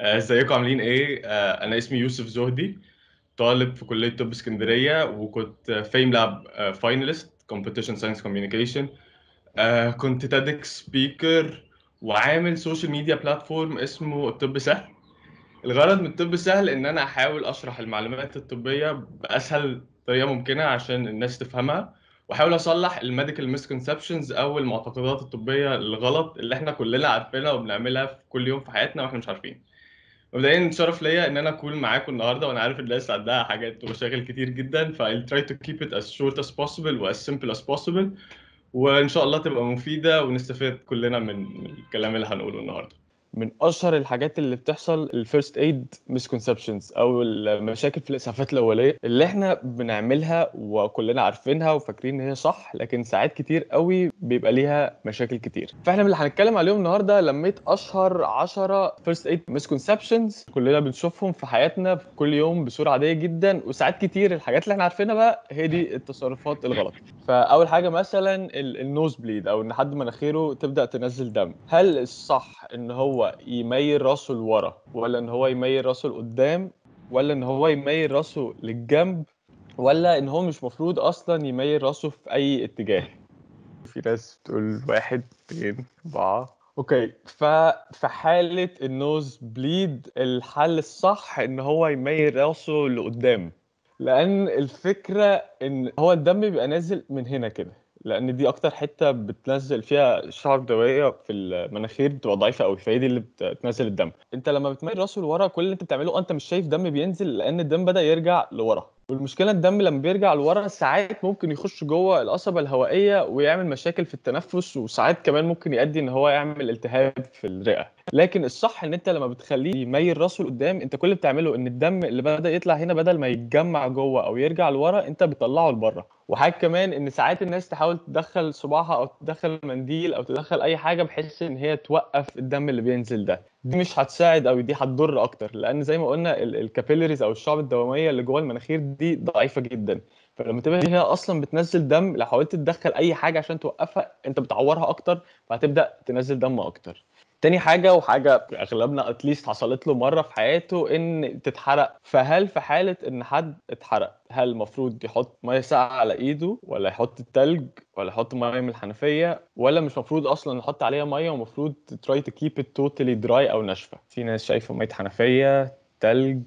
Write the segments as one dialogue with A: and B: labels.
A: آه، ازيكم عاملين ايه؟ آه، انا اسمي يوسف زهدي طالب في كليه طب اسكندريه وكنت فيم لاب فاينلست كومبيتيشن ساينس كوميونيكيشن كنت تادك سبيكر وعامل سوشيال ميديا بلاتفورم اسمه الطب سهل الغرض من الطب سهل ان انا احاول اشرح المعلومات الطبيه باسهل طريقه ممكنه عشان الناس تفهمها واحاول اصلح الميديكال مسكونسبشنز او المعتقدات الطبيه الغلط اللي احنا كلنا عارفينها وبنعملها في كل يوم في حياتنا واحنا مش عارفين مبدئيا شرف ليا ان انا اكون معاكم النهارده وانا عارف الناس عندها حاجات ومشاغل كتير جدا ف I'll try to keep it as short as possible و as simple as possible وان شاء الله تبقى مفيده ونستفاد كلنا من الكلام اللي هنقوله النهارده من اشهر الحاجات اللي بتحصل الفيرست ايد مسكونسبشنز او المشاكل في الاسعافات الاوليه اللي احنا بنعملها وكلنا عارفينها وفاكرين ان هي صح لكن ساعات كتير قوي بيبقى ليها مشاكل كتير فاحنا اللي هنتكلم عليهم النهارده لميت اشهر 10 فيرست ايد مسكونسبشنز كلنا بنشوفهم في حياتنا في كل يوم بصوره عاديه جدا وساعات كتير الحاجات اللي احنا عارفينها بقى هي دي التصرفات الغلط فاول حاجه مثلا النوز بليد او ان حد مناخيره تبدا تنزل دم هل الصح ان هو هو يميل راسه لورا ولا ان هو يميل راسه لقدام ولا ان هو يميل راسه للجنب ولا ان هو مش مفروض اصلا يميل راسه في اي اتجاه في ناس بتقول واحد اتنين اربعه اوكي ففي حاله النوز بليد الحل الصح ان هو يميل راسه لقدام لان الفكره ان هو الدم بيبقى نازل من هنا كده لان دي اكتر حته بتنزل فيها شعر الدوائيه في المناخير بتبقى ضعيفه قوي فهي دي اللي بتنزل الدم انت لما بتميل راسه لورا كل اللي انت بتعمله انت مش شايف دم بينزل لان الدم بدا يرجع لورا والمشكله الدم لما بيرجع لورا ساعات ممكن يخش جوه القصبه الهوائيه ويعمل مشاكل في التنفس وساعات كمان ممكن يؤدي ان هو يعمل التهاب في الرئه لكن الصح ان انت لما بتخليه يميل راسه لقدام انت كل اللي بتعمله ان الدم اللي بدا يطلع هنا بدل ما يتجمع جوه او يرجع لورا انت بتطلعه لبره وحاجه كمان ان ساعات الناس تحاول تدخل صباعها او تدخل منديل او تدخل اي حاجه بحيث ان هي توقف الدم اللي بينزل ده دي مش هتساعد او دي هتضر اكتر لان زي ما قلنا الكابيلاريز او الشعب الدمويه اللي جوه المناخير دي ضعيفه جدا فلما تبقى هي اصلا بتنزل دم لو حاولت تدخل اي حاجه عشان توقفها انت بتعورها اكتر فهتبدا تنزل دم اكتر تاني حاجة وحاجة أغلبنا اتليست حصلت له مرة في حياته إن تتحرق فهل في حالة إن حد اتحرق هل المفروض يحط مية ساقعة على إيده ولا يحط التلج ولا يحط مية من الحنفية ولا مش مفروض أصلا نحط عليها مية ومفروض تراي تو كيب ات توتالي دراي أو ناشفة في ناس شايفة مية حنفية تلج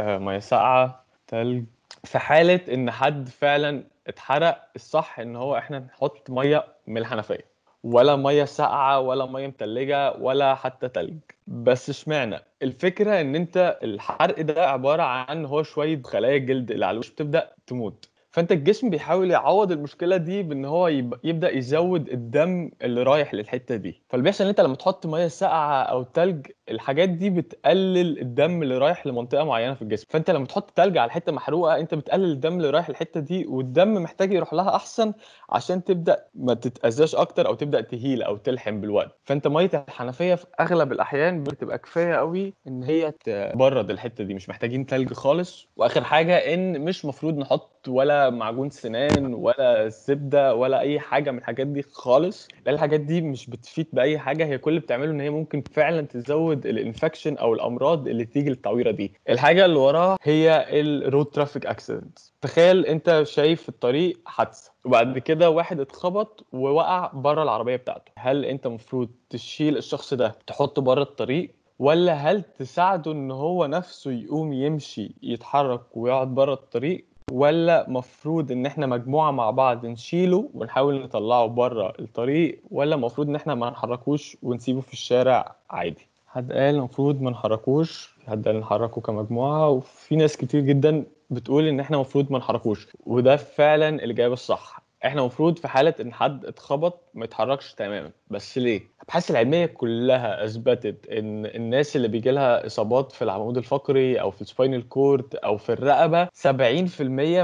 A: آه، مية ساقعة تلج في حالة إن حد فعلا اتحرق الصح إن هو إحنا نحط مية من الحنفية ولا ميه ساقعه ولا ميه متلجه ولا حتى تلج بس اشمعنى الفكره ان انت الحرق ده عباره عن هو شويه خلايا الجلد اللي على الوش بتبدا تموت فانت الجسم بيحاول يعوض المشكله دي بان هو يبدا يزود الدم اللي رايح للحته دي فاللي بيحصل ان انت لما تحط ميه ساقعه او تلج الحاجات دي بتقلل الدم اللي رايح لمنطقه معينه في الجسم فانت لما تحط تلج على حته محروقه انت بتقلل الدم اللي رايح الحته دي والدم محتاج يروح لها احسن عشان تبدا ما تتاذاش اكتر او تبدا تهيل او تلحم بالوقت فانت ميه الحنفيه في اغلب الاحيان بتبقى كفايه قوي ان هي تبرد الحته دي مش محتاجين تلج خالص واخر حاجه ان مش مفروض نحط ولا معجون سنان ولا زبده ولا اي حاجه من الحاجات دي خالص لان الحاجات دي مش بتفيد باي حاجه هي كل اللي بتعمله ان هي ممكن فعلا تزود ضد الانفكشن او الامراض اللي تيجي للتعويره دي الحاجه اللي وراها هي الرود ترافيك اكسيدنت تخيل انت شايف في الطريق حادثه وبعد كده واحد اتخبط ووقع بره العربيه بتاعته هل انت المفروض تشيل الشخص ده تحطه بره الطريق ولا هل تساعده ان هو نفسه يقوم يمشي يتحرك ويقعد بره الطريق ولا مفروض ان احنا مجموعه مع بعض نشيله ونحاول نطلعه بره الطريق ولا مفروض ان احنا ما نحركوش ونسيبه في الشارع عادي حد قال المفروض ما نحركوش حد قال نحركه كمجموعه وفي ناس كتير جدا بتقول ان احنا المفروض ما نحركوش وده فعلا الاجابه الصح احنا المفروض في حاله ان حد اتخبط ما يتحركش تماما بس ليه الابحاث العلميه كلها اثبتت ان الناس اللي بيجي لها اصابات في العمود الفقري او في السباينال كورد او في الرقبه 70%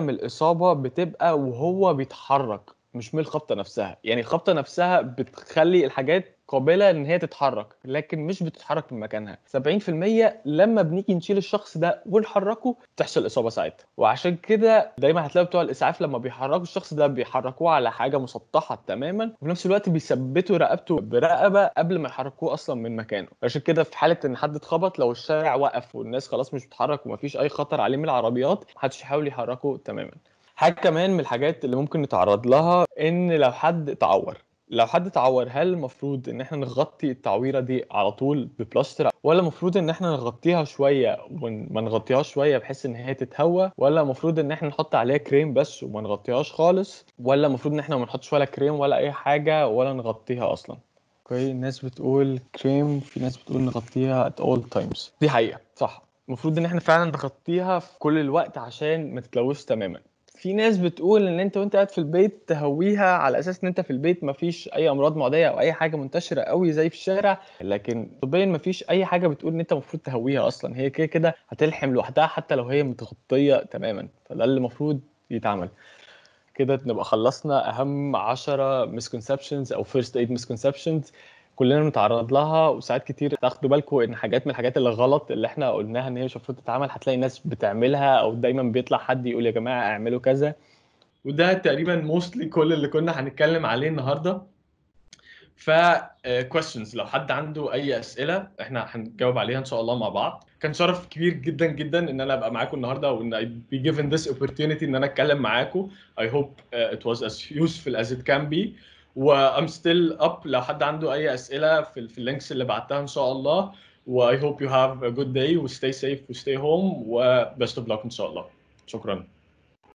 A: من الاصابه بتبقى وهو بيتحرك مش من الخبطه نفسها يعني الخبطه نفسها بتخلي الحاجات قابله ان هي تتحرك لكن مش بتتحرك من مكانها 70% لما بنيجي نشيل الشخص ده ونحركه بتحصل اصابه ساعتها وعشان كده دايما هتلاقي بتوع الاسعاف لما بيحركوا الشخص ده بيحركوه على حاجه مسطحه تماما وفي نفس الوقت بيثبتوا رقبته برقبه قبل ما يحركوه اصلا من مكانه عشان كده في حاله ان حد اتخبط لو الشارع وقف والناس خلاص مش بتتحرك ومفيش اي خطر عليه من العربيات محدش يحاول يحركه تماما حاجه كمان من الحاجات اللي ممكن نتعرض لها ان لو حد تعور لو حد تعور هل المفروض ان احنا نغطي التعويره دي على طول ببلاستر ولا المفروض ان احنا نغطيها شويه وما نغطيهاش شويه بحيث ان هي تتهوى ولا المفروض ان احنا نحط عليها كريم بس وما نغطيهاش خالص ولا المفروض ان احنا ما نحطش ولا كريم ولا اي حاجه ولا نغطيها اصلا اوكي الناس بتقول كريم في ناس بتقول نغطيها at all times دي حقيقه صح المفروض ان احنا فعلا نغطيها في كل الوقت عشان ما تتلوث تماما في ناس بتقول ان انت وانت قاعد في البيت تهويها على اساس ان انت في البيت مفيش اي امراض معديه او اي حاجه منتشره قوي زي في الشارع لكن طبيا مفيش اي حاجه بتقول ان انت المفروض تهويها اصلا هي كده كده هتلحم لوحدها حتى لو هي متغطيه تماما فده اللي المفروض يتعمل كده نبقى خلصنا اهم 10 مسكونسبشنز او فيرست ايد مسكونسبشنز كلنا بنتعرض لها وساعات كتير تاخدوا بالكم ان حاجات من الحاجات اللي غلط اللي احنا قلناها ان هي مش المفروض تتعمل هتلاقي ناس بتعملها او دايما بيطلع حد يقول يا جماعه اعملوا كذا وده تقريبا موستلي كل اللي كنا هنتكلم عليه النهارده ف آه، questions لو حد عنده اي اسئله احنا هنجاوب عليها ان شاء الله مع بعض كان شرف كبير جدا جدا ان انا ابقى معاكم النهارده وان I be given this opportunity ان انا اتكلم معاكم I hope ات آه، it was as useful as it can be وام ستيل اب لو حد عنده اي اسئله في, اللينكس اللي بعتها ان شاء الله واي هوب يو هاف ا جود داي و سيف home هوم best اوف لك ان شاء الله شكرا